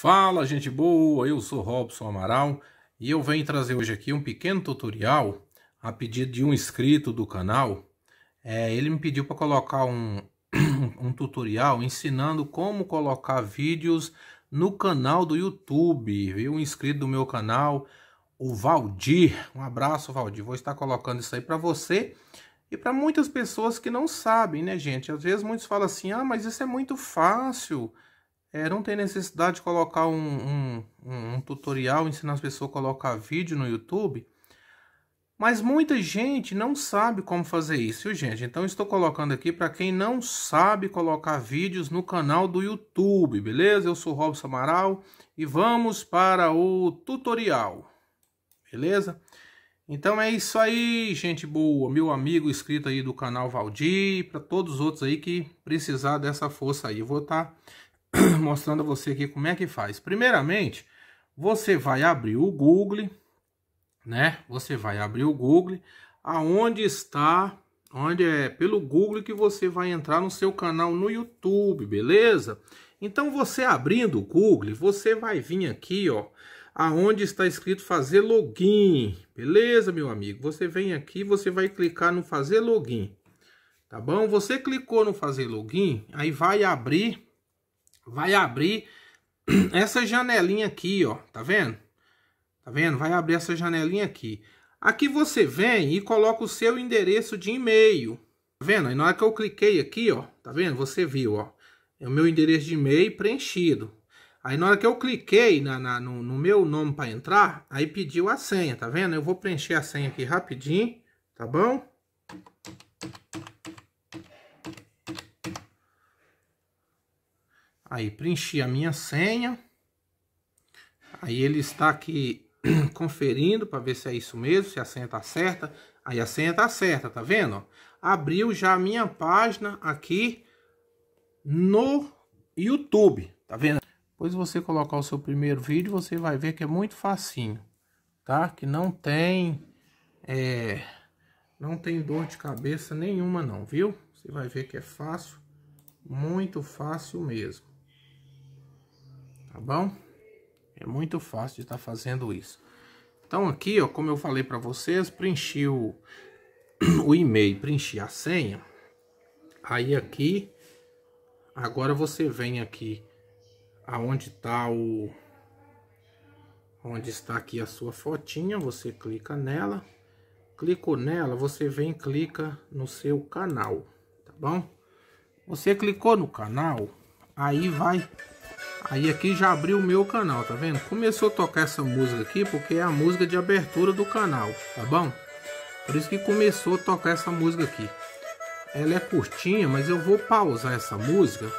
Fala gente boa, eu sou Robson Amaral e eu venho trazer hoje aqui um pequeno tutorial a pedido de um inscrito do canal. É, ele me pediu para colocar um, um tutorial ensinando como colocar vídeos no canal do YouTube. Viu? Um inscrito do meu canal, o Valdir. Um abraço, Valdir. Vou estar colocando isso aí para você e para muitas pessoas que não sabem, né, gente? Às vezes muitos falam assim: ah, mas isso é muito fácil é, não tem necessidade de colocar um, um, um tutorial ensinando as pessoas a colocar vídeo no YouTube. Mas muita gente não sabe como fazer isso, gente. Então estou colocando aqui para quem não sabe colocar vídeos no canal do YouTube, beleza? Eu sou Robson Amaral e vamos para o tutorial, beleza? Então é isso aí, gente boa, meu amigo inscrito aí do canal Valdir, para todos os outros aí que precisar dessa força aí. Eu vou estar tá mostrando a você aqui como é que faz. Primeiramente, você vai abrir o Google, né? Você vai abrir o Google, aonde está, onde é pelo Google que você vai entrar no seu canal no YouTube, beleza? Então você abrindo o Google, você vai vir aqui, ó, aonde está escrito fazer login, beleza, meu amigo? Você vem aqui, você vai clicar no fazer login. Tá bom? Você clicou no fazer login, aí vai abrir vai abrir essa janelinha aqui, ó. Tá vendo? Tá vendo? Vai abrir essa janelinha aqui. Aqui você vem e coloca o seu endereço de e-mail. Tá vendo? Aí na hora que eu cliquei aqui, ó. Tá vendo? Você viu, ó. É o meu endereço de e-mail preenchido. Aí na hora que eu cliquei na, na no, no, meu nome para entrar, aí pediu a senha, tá vendo? Eu vou preencher a senha aqui rapidinho, tá bom? Aí preenchi a minha senha. Aí ele está aqui conferindo para ver se é isso mesmo, se a senha está certa. Aí a senha está certa, tá vendo? Abriu já a minha página aqui no YouTube, tá vendo? Depois você colocar o seu primeiro vídeo, você vai ver que é muito facinho, tá? Que não tem, é, não tem dor de cabeça nenhuma não, viu? Você vai ver que é fácil, muito fácil mesmo tá bom? É muito fácil de estar tá fazendo isso. Então aqui, ó, como eu falei para vocês, preenchi o, o e-mail, preenchi a senha. Aí aqui, agora você vem aqui aonde está o onde está aqui a sua fotinha, você clica nela. Clicou nela, você vem e clica no seu canal, tá bom? Você clicou no canal, aí vai Aí aqui já abriu o meu canal, tá vendo? Começou a tocar essa música aqui porque é a música de abertura do canal, tá bom? Por isso que começou a tocar essa música aqui. Ela é curtinha, mas eu vou pausar essa música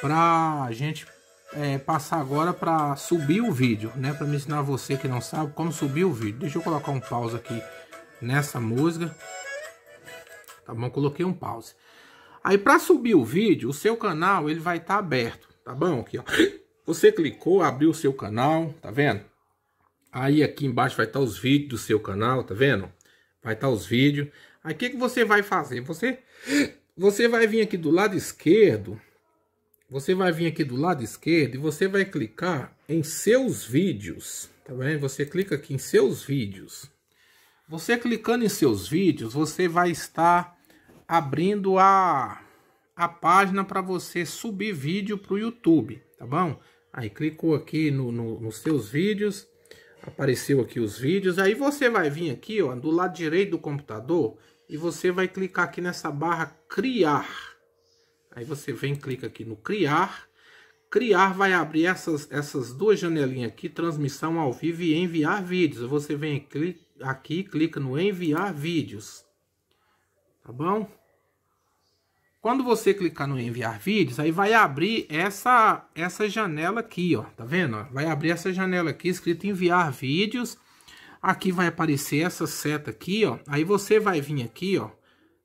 pra gente é, passar agora para subir o vídeo, né? Para me ensinar você que não sabe como subir o vídeo. Deixa eu colocar um pause aqui nessa música. Tá bom, coloquei um pause. Aí para subir o vídeo, o seu canal ele vai estar tá aberto tá bom? Aqui, ó. Você clicou, abriu o seu canal, tá vendo? Aí aqui embaixo vai estar tá os vídeos do seu canal, tá vendo? Vai estar tá os vídeos. Aí o que, que você vai fazer? Você, você vai vir aqui do lado esquerdo. Você vai vir aqui do lado esquerdo e você vai clicar em seus vídeos. Tá vendo? Você clica aqui em seus vídeos. Você clicando em seus vídeos, você vai estar abrindo a a página para você subir vídeo para o YouTube, tá bom? Aí clicou aqui no, no, nos seus vídeos, apareceu aqui os vídeos, aí você vai vir aqui ó, do lado direito do computador e você vai clicar aqui nessa barra criar. Aí você vem, clica aqui no criar, criar vai abrir essas, essas duas janelinhas aqui, transmissão ao vivo e enviar vídeos. Você vem aqui, aqui clica no enviar vídeos, tá bom? Quando você clicar no enviar vídeos, aí vai abrir essa, essa janela aqui, ó. Tá vendo? Vai abrir essa janela aqui, escrito enviar vídeos. Aqui vai aparecer essa seta aqui, ó. Aí você vai vir aqui, ó.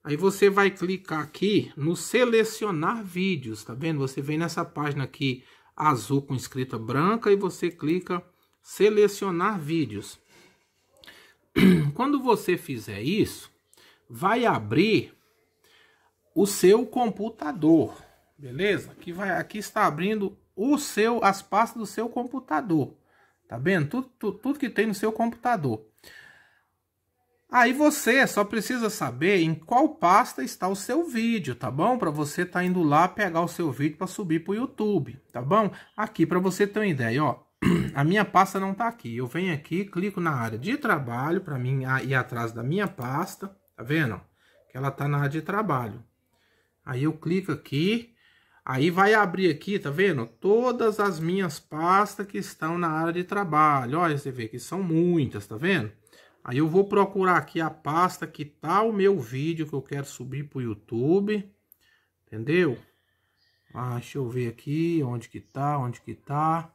Aí você vai clicar aqui no selecionar vídeos, tá vendo? Você vem nessa página aqui azul com escrita branca e você clica selecionar vídeos. Quando você fizer isso, vai abrir o seu computador, beleza? Aqui, vai, aqui está abrindo o seu, as pastas do seu computador, tá vendo? Tudo, tudo, tudo que tem no seu computador. Aí você só precisa saber em qual pasta está o seu vídeo, tá bom? Para você tá indo lá pegar o seu vídeo para subir para o YouTube, tá bom? Aqui para você ter uma ideia, ó, a minha pasta não tá aqui. Eu venho aqui, clico na área de trabalho para mim ir atrás da minha pasta, tá vendo? Que ela tá na área de trabalho. Aí eu clico aqui, aí vai abrir aqui, tá vendo? Todas as minhas pastas que estão na área de trabalho. Olha, você vê que são muitas, tá vendo? Aí eu vou procurar aqui a pasta que tá o meu vídeo que eu quero subir pro YouTube. Entendeu? Ah, deixa eu ver aqui onde que tá, onde que tá.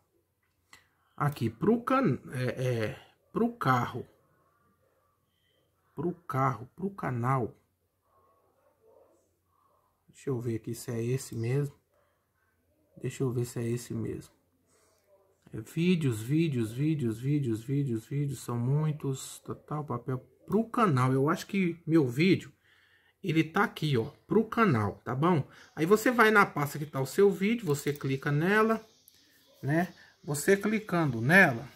Aqui, pro, can... é, é, pro carro. Pro carro, pro canal. Deixa eu ver aqui se é esse mesmo. Deixa eu ver se é esse mesmo. É, vídeos, vídeos, vídeos, vídeos, vídeos, vídeos. São muitos. total tá, tá, o papel pro canal. Eu acho que meu vídeo, ele tá aqui, ó. Pro canal, tá bom? Aí você vai na pasta que tá o seu vídeo. Você clica nela, né? Você clicando nela,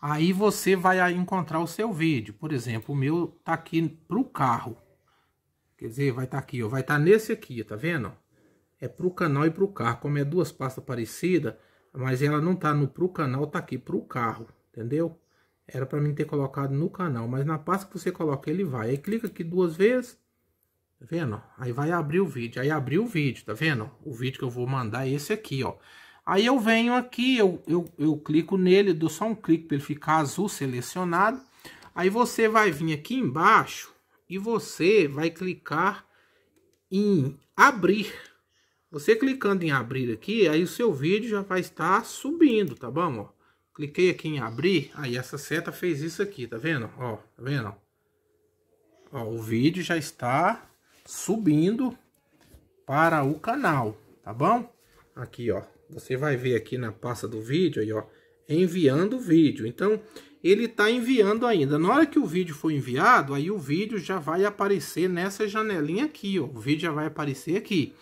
aí você vai encontrar o seu vídeo. Por exemplo, o meu tá aqui pro carro. Quer dizer, vai estar tá aqui, ó, vai estar tá nesse aqui, tá vendo? É pro canal e pro carro, como é duas pastas parecidas, mas ela não tá no pro canal, tá aqui pro carro, entendeu? Era para mim ter colocado no canal, mas na pasta que você coloca ele vai. Aí clica aqui duas vezes, tá vendo? Aí vai abrir o vídeo, aí abriu o vídeo, tá vendo? O vídeo que eu vou mandar é esse aqui, ó. Aí eu venho aqui, eu, eu, eu clico nele, dou só um clique para ele ficar azul selecionado. Aí você vai vir aqui embaixo, e você vai clicar em abrir. Você clicando em abrir aqui, aí o seu vídeo já vai estar subindo, tá bom? Ó, cliquei aqui em abrir, aí essa seta fez isso aqui, tá vendo? Ó, tá vendo? Ó, o vídeo já está subindo para o canal, tá bom? Aqui, ó, você vai ver aqui na pasta do vídeo, aí, ó, enviando o vídeo. Então, ele está enviando ainda. Na hora que o vídeo for enviado, aí o vídeo já vai aparecer nessa janelinha aqui, ó. O vídeo já vai aparecer aqui.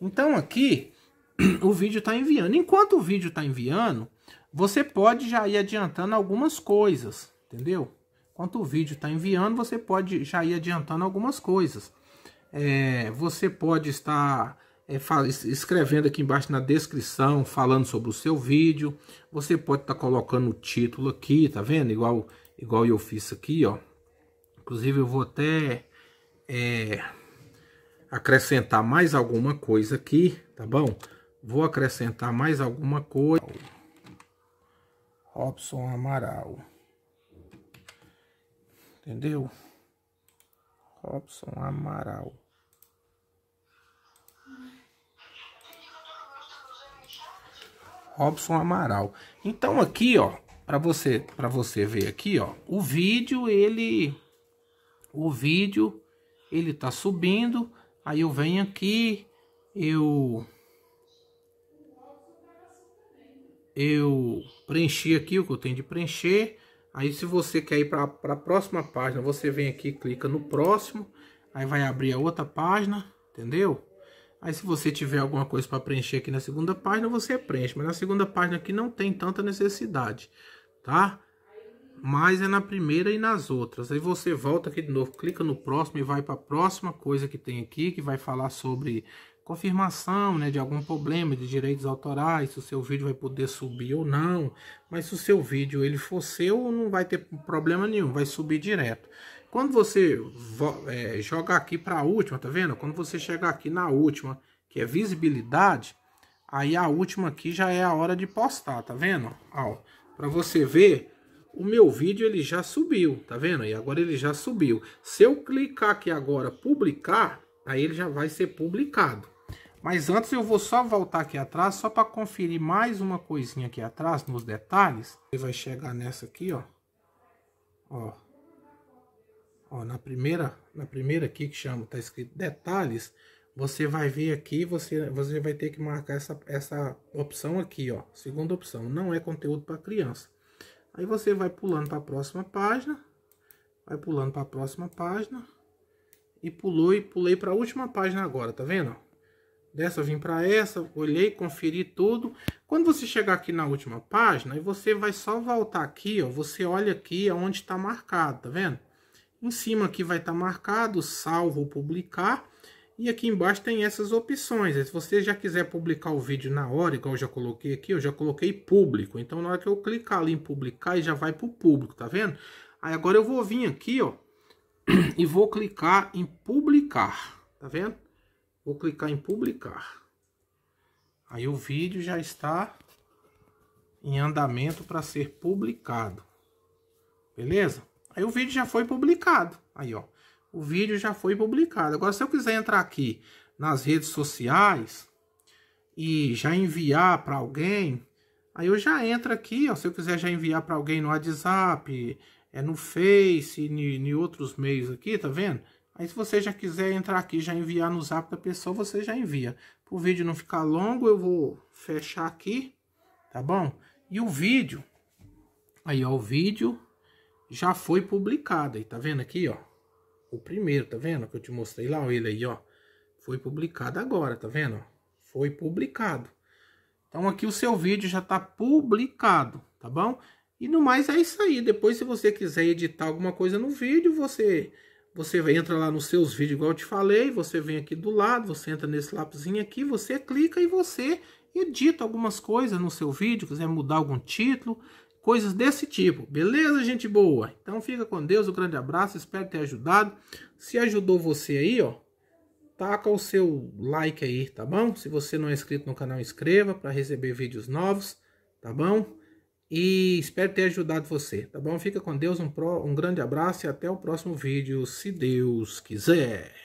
Então aqui o vídeo está enviando. Enquanto o vídeo está enviando, você pode já ir adiantando algumas coisas, entendeu? Enquanto o vídeo está enviando, você pode já ir adiantando algumas coisas. É, você pode estar é, escrevendo aqui embaixo na descrição, falando sobre o seu vídeo. Você pode estar tá colocando o título aqui, tá vendo? Igual, igual eu fiz aqui, ó. Inclusive eu vou até é, acrescentar mais alguma coisa aqui, tá bom? Vou acrescentar mais alguma coisa. Robson Amaral. Entendeu? Robson Amaral. Robson Amaral. Então aqui, ó, para você, para você ver aqui, ó, o vídeo ele o vídeo ele tá subindo, aí eu venho aqui, eu eu preenchi aqui o que eu tenho de preencher. Aí se você quer ir para a próxima página, você vem aqui, clica no próximo, aí vai abrir a outra página, entendeu? Aí se você tiver alguma coisa para preencher aqui na segunda página, você preenche. Mas na segunda página aqui não tem tanta necessidade, tá? Mas é na primeira e nas outras. Aí você volta aqui de novo, clica no próximo e vai para a próxima coisa que tem aqui, que vai falar sobre confirmação né, de algum problema de direitos autorais, se o seu vídeo vai poder subir ou não. Mas se o seu vídeo ele for seu, não vai ter problema nenhum, vai subir direto. Quando você é, joga aqui para a última, tá vendo? Quando você chegar aqui na última, que é visibilidade, aí a última aqui já é a hora de postar, tá vendo? Para você ver, o meu vídeo ele já subiu, tá vendo? E agora ele já subiu. Se eu clicar aqui agora publicar, aí ele já vai ser publicado. Mas antes eu vou só voltar aqui atrás, só para conferir mais uma coisinha aqui atrás, nos detalhes. Você vai chegar nessa aqui, ó. Ó, ó, na primeira, na primeira aqui que chama, tá escrito detalhes, você vai ver aqui, você, você vai ter que marcar essa, essa opção aqui, ó, segunda opção, não é conteúdo para criança. Aí você vai pulando para a próxima página, vai pulando para a próxima página e pulou e pulei para a última página agora, tá vendo? Dessa eu vim para essa, olhei, conferi tudo. Quando você chegar aqui na última página, e você vai só voltar aqui, ó, você olha aqui aonde está marcado, tá vendo? Em cima aqui vai estar tá marcado salvo publicar. E aqui embaixo tem essas opções. Se você já quiser publicar o vídeo na hora, igual eu já coloquei aqui, eu já coloquei público. Então na hora que eu clicar ali em publicar, já vai para o público, tá vendo? Aí agora eu vou vir aqui, ó, e vou clicar em publicar, tá vendo? Vou clicar em publicar. Aí o vídeo já está em andamento para ser publicado. Beleza? Aí o vídeo já foi publicado. Aí, ó. O vídeo já foi publicado. Agora, se eu quiser entrar aqui nas redes sociais e já enviar para alguém, aí eu já entro aqui, ó. Se eu quiser já enviar para alguém no WhatsApp, é no Face, em, outros meios aqui, tá vendo? Aí se você já quiser entrar aqui já enviar no zap da pessoa, você já envia. Para o vídeo não ficar longo, eu vou fechar aqui, tá bom? E o vídeo, aí ó, o vídeo já foi publicada. E tá vendo aqui, ó? O primeiro, tá vendo? Que eu te mostrei lá, ele aí, ó. Foi publicado agora, tá vendo? Foi publicado. Então aqui o seu vídeo já tá publicado, tá bom? E no mais é isso aí. Depois se você quiser editar alguma coisa no vídeo, você você entra lá nos seus vídeos, igual eu te falei, você vem aqui do lado, você entra nesse lapizinho aqui, você clica e você edita algumas coisas no seu vídeo, quiser mudar algum título, coisas desse tipo. Beleza, gente boa? Então fica com Deus, um grande abraço, espero ter ajudado. Se ajudou você aí, ó, taca o seu like aí, tá bom? Se você não é inscrito no canal, inscreva para receber vídeos novos, tá bom? E espero ter ajudado você, tá bom? Fica com Deus, um, pro, um grande abraço e até o próximo vídeo, se Deus quiser.